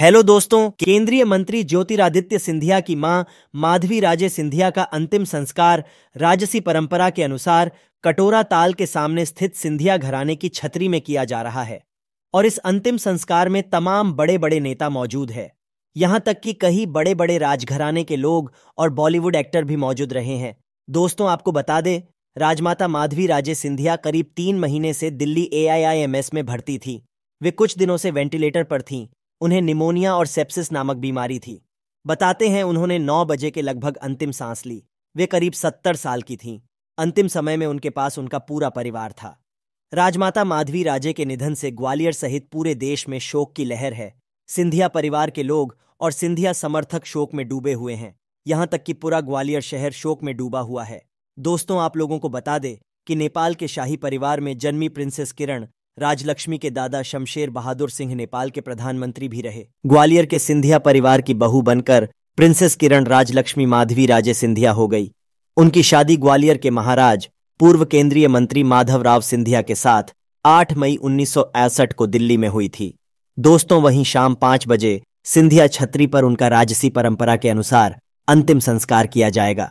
hello दोस्तों केंद्रीय मंत्री ज्योतिरादित्य सिंधिया की मां माधवी राजे सिंधिया का अंतिम संस्कार राजसी परंपरा के अनुसार कटोरा ताल के सामने स्थित सिंधिया घराने की छतरी में किया जा रहा है और इस अंतिम संस्कार में तमाम बड़े बड़े नेता मौजूद है यहां तक कि कई बड़े बड़े राजघराने के लोग और बॉलीवुड एक्टर भी मौजूद रहे हैं दोस्तों आपको बता दें राजमाता माधवी राजे सिंधिया करीब तीन महीने से दिल्ली एआईआईएमएस में भर्ती थी वे कुछ दिनों से वेंटिलेटर पर थीं उन्हें निमोनिया और सेप्सिस नामक बीमारी थी बताते हैं उन्होंने नौ बजे के लगभग अंतिम सांस ली वे करीब सत्तर साल की थीं अंतिम समय में उनके पास उनका पूरा परिवार था राजमाता माधवी राजे के निधन से ग्वालियर सहित पूरे देश में शोक की लहर है सिंधिया परिवार के लोग और सिंधिया समर्थक शोक में डूबे हुए हैं यहां तक कि पूरा ग्वालियर शहर शोक में डूबा हुआ है दोस्तों आप लोगों को बता दे कि नेपाल के शाही परिवार में जन्मी प्रिंसेस किरण राजलक्ष्मी के दादा शमशेर बहादुर सिंह नेपाल के प्रधानमंत्री भी रहे ग्वालियर के सिंधिया परिवार की बहू बनकर प्रिंसेस किरण राजलक्ष्मी माधवी राजे सिंधिया हो गई उनकी शादी ग्वालियर के महाराज पूर्व केंद्रीय मंत्री माधवराव सिंधिया के साथ 8 मई उन्नीस को दिल्ली में हुई थी दोस्तों वहीं शाम पांच बजे सिंधिया छत्री पर उनका राजसी परंपरा के अनुसार अंतिम संस्कार किया जाएगा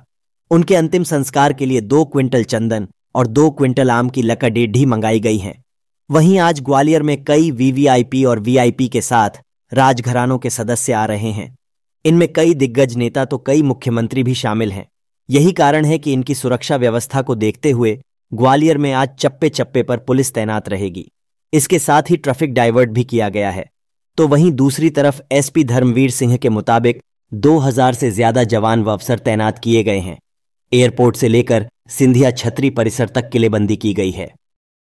उनके अंतिम संस्कार के लिए दो क्विंटल चंदन और दो क्विंटल आम की लकड़ेढ़ी मंगाई गई हैं वहीं आज ग्वालियर में कई वीवीआईपी और वीआईपी के साथ राजघरानों के सदस्य आ रहे हैं इनमें कई दिग्गज नेता तो कई मुख्यमंत्री भी शामिल हैं यही कारण है कि इनकी सुरक्षा व्यवस्था को देखते हुए ग्वालियर में आज चप्पे चप्पे पर पुलिस तैनात रहेगी इसके साथ ही ट्रैफिक डाइवर्ट भी किया गया है तो वहीं दूसरी तरफ एसपी धर्मवीर सिंह के मुताबिक 2000 से ज्यादा जवान व अफसर तैनात किए गए हैं एयरपोर्ट से लेकर सिंधिया छतरी परिसर तक किलेबंदी की गई है